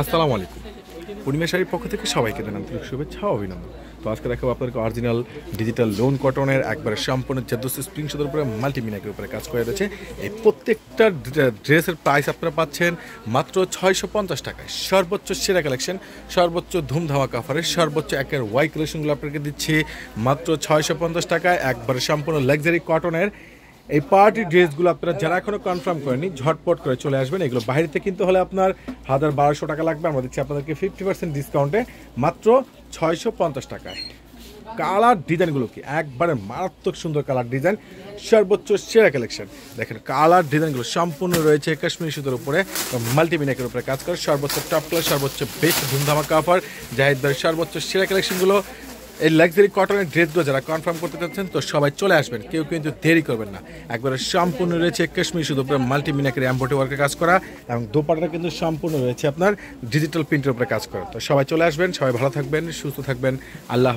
আসসালামু আলাইকুম পূর্ণিমা শাড়ির পক্ষ থেকে সবাইকে আন্তরিক শুভেচ্ছা অভিনন্দন তো আজকে দেখাবো আপনাদেরকে অরিজিনাল ডিজিটাল লোন কটনের একবারে সম্পূর্ণ চোদ্দোশো স্প্রিংশোদের উপরে মাল্টিমিনাকের উপরে কাজ করে রয়েছে এই প্রত্যেকটা ড্রেসের প্রাইস আপনারা পাচ্ছেন মাত্র ছয়শো পঞ্চাশ টাকায় সর্বোচ্চ সেরা কালেকশন সর্বোচ্চ ধুমধামা কাফারের সর্বোচ্চ একের ওয়াই কালেকশনগুলো আপনাকে দিচ্ছি মাত্র ছয়শো পঞ্চাশ টাকায় একবারে সম্পূর্ণ লাক্সারি কটনের এই পার্টি ড্রেসগুলো আপনারা যারা এখনও কনফার্ম করেনি ঝটপট করে চলে আসবেন এগুলো বাইরেতে কিন্তু হলে আপনার হাজার বারোশো টাকা লাগবে আমরা দিচ্ছি আপনাদেরকে ফিফটি পার্সেন্ট ডিসকাউন্টে মাত্র ছয়শো পঞ্চাশ টাকায় কালার ডিজাইনগুলো কি একবারে মারাত্মক সুন্দর কালার ডিজাইন সর্বোচ্চ সেরা কালেকশন দেখেন কালার ডিজাইনগুলো সম্পূর্ণ রয়েছে কাশ্মীরি সুতোর উপরে মাল্টিমিনাকের উপরে কাজ করে সর্বোচ্চ টপ ক্লাস সর্বোচ্চ বেস্ট ধুমধামাকা অফার জাহিদ সর্বোচ্চ সেরা কালেকশনগুলো এই লাক্সারি কটনের ড্রেসগুলো যারা কনফার্ম করতে চাচ্ছেন তো সবাই চলে আসবেন কেউ কিন্তু দেরি করবেন না একবারে সম্পূর্ণ রয়েছে কাশ্মীর শুধু মাল্টি মিনাকের অ্যাম্বোটি ওয়ার্কের কাজ করা এবং দোপাটাটা কিন্তু সম্পূর্ণ রয়েছে আপনার ডিজিটাল প্রিন্টের উপরে কাজ করা তো সবাই চলে আসবেন সবাই ভালো থাকবেন সুস্থ থাকবেন আল্লাহ